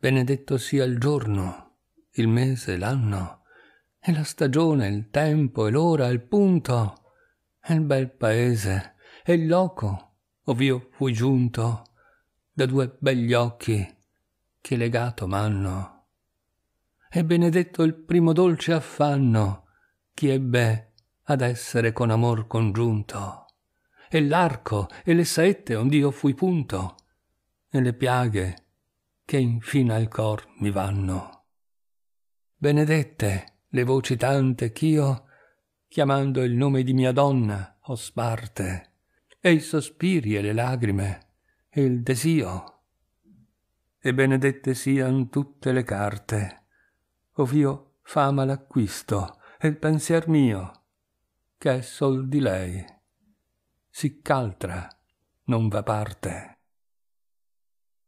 Benedetto sia il giorno, il mese, l'anno, e la stagione, il tempo, e l'ora, il punto, e il bel paese, e il loco, ov'io fui giunto, da due begli occhi che legato m'hanno. E benedetto il primo dolce affanno, chi ebbe ad essere con amor congiunto, e l'arco, e le saette ond'io fui punto, e le piaghe, che infino al cor mi vanno. Benedette le voci tante ch'io, chiamando il nome di mia donna, ho sparte, e i sospiri e le lagrime, e il desio. E benedette sian tutte le carte, ov'io fama l'acquisto, e il pensier mio, che è sol di lei, sicch'altra non va parte.